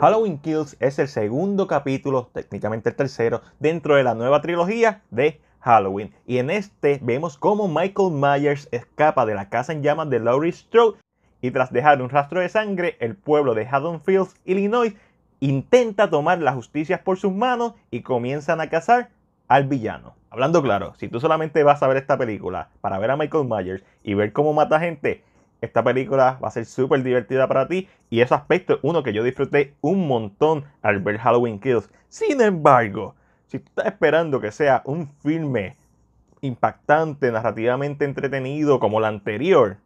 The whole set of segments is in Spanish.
Halloween Kills es el segundo capítulo, técnicamente el tercero, dentro de la nueva trilogía de Halloween. Y en este vemos cómo Michael Myers escapa de la casa en llamas de Laurie Strode y tras dejar un rastro de sangre, el pueblo de Haddonfield, Illinois, intenta tomar la justicia por sus manos y comienzan a cazar al villano. Hablando claro, si tú solamente vas a ver esta película para ver a Michael Myers y ver cómo mata gente, esta película va a ser súper divertida para ti y ese aspecto es uno que yo disfruté un montón al ver Halloween Kills. Sin embargo, si tú estás esperando que sea un filme impactante, narrativamente entretenido como la anterior,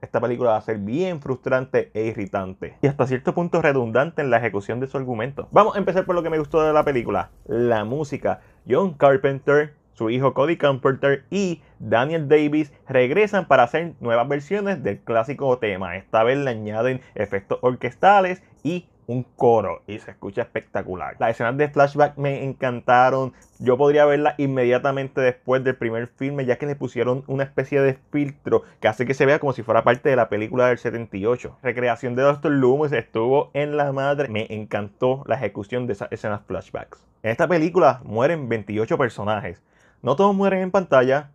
esta película va a ser bien frustrante e irritante. Y hasta cierto punto redundante en la ejecución de su argumento. Vamos a empezar por lo que me gustó de la película, la música. John Carpenter su hijo Cody Comforter y Daniel Davis regresan para hacer nuevas versiones del clásico tema. Esta vez le añaden efectos orquestales y un coro y se escucha espectacular. Las escenas de flashback me encantaron. Yo podría verla inmediatamente después del primer filme, ya que le pusieron una especie de filtro que hace que se vea como si fuera parte de la película del 78. Recreación de Dr. Loomis estuvo en la madre. Me encantó la ejecución de esas escenas flashbacks. En esta película mueren 28 personajes, no todos mueren en pantalla,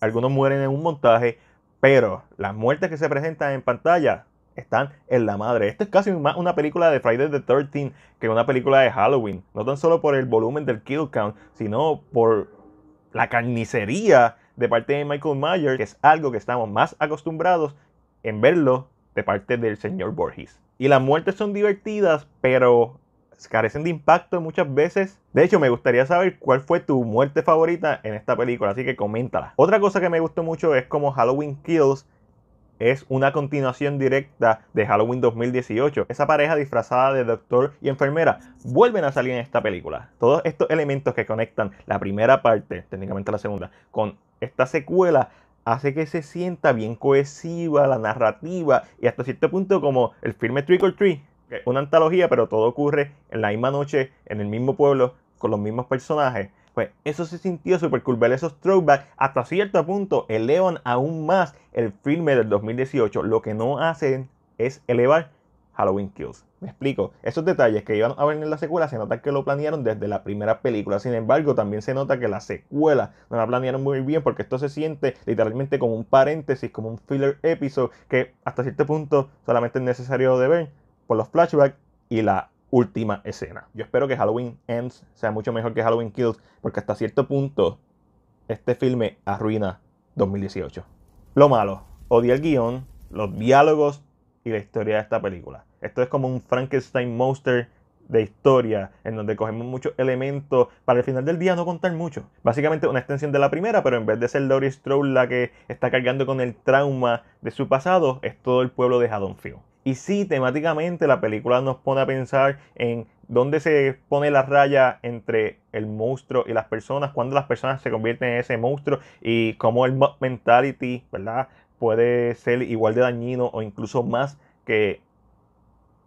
algunos mueren en un montaje, pero las muertes que se presentan en pantalla están en la madre. Esto es casi más una película de Friday the 13 que una película de Halloween. No tan solo por el volumen del kill count, sino por la carnicería de parte de Michael Myers, que es algo que estamos más acostumbrados en verlo de parte del señor Borges. Y las muertes son divertidas, pero carecen de impacto muchas veces. De hecho, me gustaría saber cuál fue tu muerte favorita en esta película, así que coméntala. Otra cosa que me gustó mucho es como Halloween Kills es una continuación directa de Halloween 2018. Esa pareja disfrazada de doctor y enfermera vuelven a salir en esta película. Todos estos elementos que conectan la primera parte, técnicamente la segunda, con esta secuela hace que se sienta bien cohesiva la narrativa y hasta cierto punto como el filme Trick or Treat una antología, pero todo ocurre en la misma noche, en el mismo pueblo, con los mismos personajes. Pues eso se sintió súper cool, ver esos throwbacks hasta cierto punto elevan aún más el filme del 2018. Lo que no hacen es elevar Halloween Kills. Me explico, esos detalles que iban a ver en la secuela se nota que lo planearon desde la primera película. Sin embargo, también se nota que la secuela no la planearon muy bien porque esto se siente literalmente como un paréntesis, como un filler episode que hasta cierto punto solamente es necesario de ver los flashbacks y la última escena. Yo espero que Halloween Ends sea mucho mejor que Halloween Kills, porque hasta cierto punto este filme arruina 2018. Lo malo, odié el guión, los diálogos y la historia de esta película. Esto es como un Frankenstein Monster de historia, en donde cogemos muchos elementos para el final del día no contar mucho. Básicamente una extensión de la primera, pero en vez de ser Laurie Strode la que está cargando con el trauma de su pasado, es todo el pueblo de Haddonfield. Y sí, temáticamente la película nos pone a pensar en dónde se pone la raya entre el monstruo y las personas, cuando las personas se convierten en ese monstruo y cómo el mentality, ¿verdad? Puede ser igual de dañino o incluso más que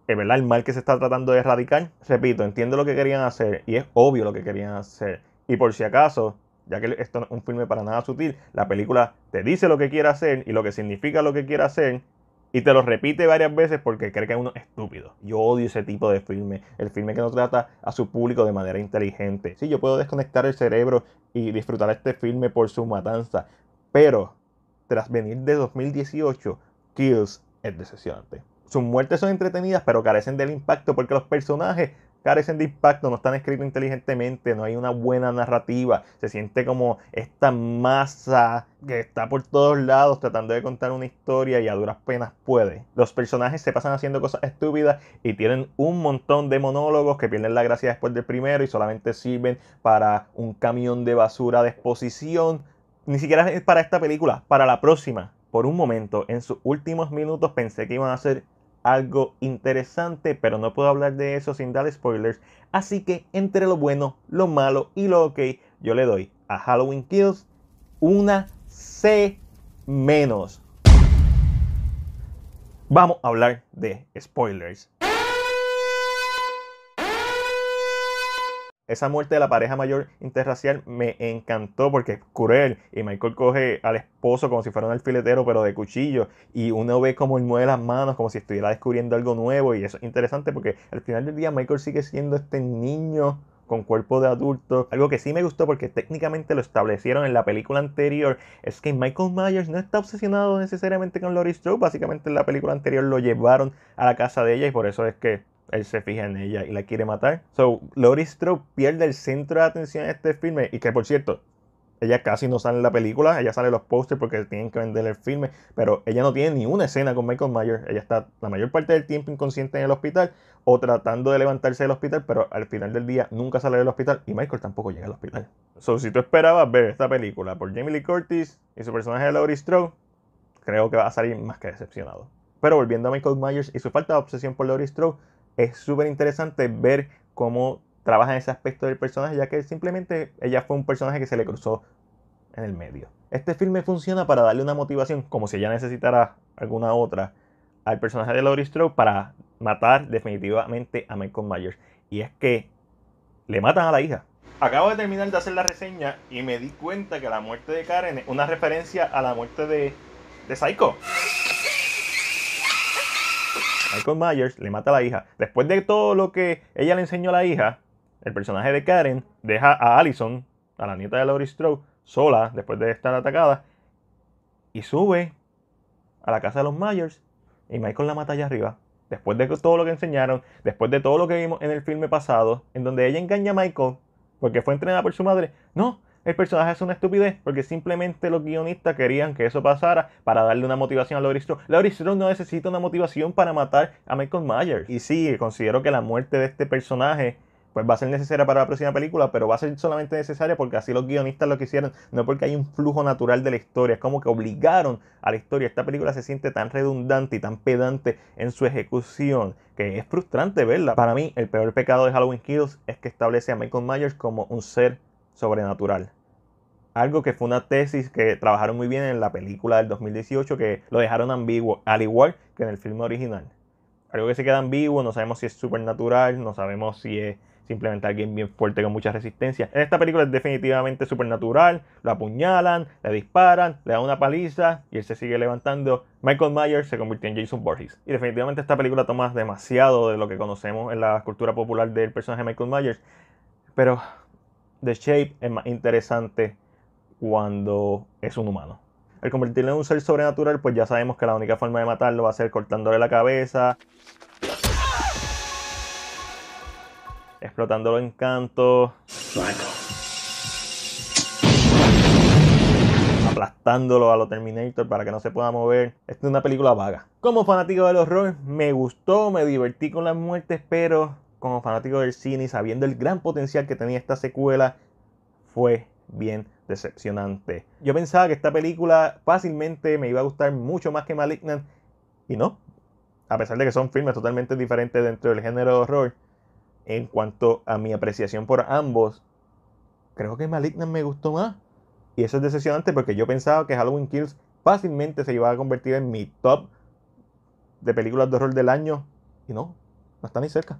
eh, ¿verdad? el mal que se está tratando de erradicar. Repito, entiendo lo que querían hacer y es obvio lo que querían hacer. Y por si acaso, ya que esto no es un filme para nada sutil, la película te dice lo que quiere hacer y lo que significa lo que quiere hacer y te lo repite varias veces porque cree que es uno estúpido. Yo odio ese tipo de filme. El filme que no trata a su público de manera inteligente. Sí, yo puedo desconectar el cerebro y disfrutar este filme por su matanza. Pero, tras venir de 2018, Kills es decepcionante. Sus muertes son entretenidas, pero carecen del impacto porque los personajes carecen de impacto, no están escritos inteligentemente, no hay una buena narrativa, se siente como esta masa que está por todos lados tratando de contar una historia y a duras penas puede. Los personajes se pasan haciendo cosas estúpidas y tienen un montón de monólogos que pierden la gracia después del primero y solamente sirven para un camión de basura de exposición. Ni siquiera es para esta película, para la próxima. Por un momento, en sus últimos minutos pensé que iban a ser algo interesante, pero no puedo hablar de eso sin dar spoilers. Así que entre lo bueno, lo malo y lo ok, yo le doy a Halloween Kills una C menos. Vamos a hablar de spoilers. esa muerte de la pareja mayor interracial me encantó porque es cruel y Michael coge al esposo como si fuera un alfiletero pero de cuchillo y uno ve como él mueve las manos como si estuviera descubriendo algo nuevo y eso es interesante porque al final del día Michael sigue siendo este niño con cuerpo de adulto. Algo que sí me gustó porque técnicamente lo establecieron en la película anterior es que Michael Myers no está obsesionado necesariamente con Laurie Strode. Básicamente en la película anterior lo llevaron a la casa de ella y por eso es que él se fija en ella y la quiere matar. So, Laurie Strode pierde el centro de atención de este filme. Y que, por cierto, ella casi no sale en la película. Ella sale en los pósters porque tienen que vender el filme. Pero ella no tiene ni una escena con Michael Myers. Ella está la mayor parte del tiempo inconsciente en el hospital o tratando de levantarse del hospital. Pero al final del día nunca sale del hospital. Y Michael tampoco llega al hospital. So, si tú esperabas ver esta película por Jamie Lee Curtis y su personaje de Laurie Strode, creo que va a salir más que decepcionado. Pero volviendo a Michael Myers y su falta de obsesión por Laurie Strode, es súper interesante ver cómo trabaja ese aspecto del personaje, ya que simplemente ella fue un personaje que se le cruzó en el medio. Este filme funciona para darle una motivación, como si ella necesitara alguna otra, al personaje de Laurie Strode para matar definitivamente a Michael Myers. Y es que le matan a la hija. Acabo de terminar de hacer la reseña y me di cuenta que la muerte de Karen es una referencia a la muerte de, de Psycho. Michael Myers le mata a la hija. Después de todo lo que ella le enseñó a la hija, el personaje de Karen deja a Allison, a la nieta de Laurie Strode, sola después de estar atacada y sube a la casa de los Myers y Michael la mata allá arriba. Después de todo lo que enseñaron, después de todo lo que vimos en el filme pasado, en donde ella engaña a Michael porque fue entrenada por su madre. No, el personaje es una estupidez, porque simplemente los guionistas querían que eso pasara para darle una motivación a Laurie Strode. Laurie Strode no necesita una motivación para matar a Michael Myers. Y sí, considero que la muerte de este personaje pues va a ser necesaria para la próxima película, pero va a ser solamente necesaria porque así los guionistas lo quisieron, no porque hay un flujo natural de la historia, es como que obligaron a la historia. Esta película se siente tan redundante y tan pedante en su ejecución que es frustrante verla. Para mí, el peor pecado de Halloween Kills es que establece a Michael Myers como un ser sobrenatural algo que fue una tesis que trabajaron muy bien en la película del 2018 que lo dejaron ambiguo, al igual que en el filme original. Algo que se queda ambiguo, no sabemos si es supernatural, no sabemos si es simplemente alguien bien fuerte con mucha resistencia. En esta película es definitivamente supernatural, lo apuñalan, le disparan, le dan una paliza y él se sigue levantando. Michael Myers se convirtió en Jason Voorhees. Y definitivamente esta película toma demasiado de lo que conocemos en la cultura popular del personaje Michael Myers, pero The Shape es más interesante cuando es un humano. Al convertirlo en un ser sobrenatural, pues ya sabemos que la única forma de matarlo va a ser cortándole la cabeza, explotando en canto aplastándolo a los Terminator para que no se pueda mover. Esta es una película vaga. Como fanático del horror, me gustó, me divertí con las muertes, pero como fanático del cine sabiendo el gran potencial que tenía esta secuela, fue bien decepcionante. Yo pensaba que esta película fácilmente me iba a gustar mucho más que Malignant y no. A pesar de que son filmes totalmente diferentes dentro del género de horror, en cuanto a mi apreciación por ambos, creo que Malignant me gustó más. Y eso es decepcionante porque yo pensaba que Halloween Kills fácilmente se iba a convertir en mi top de películas de horror del año y no, no está ni cerca.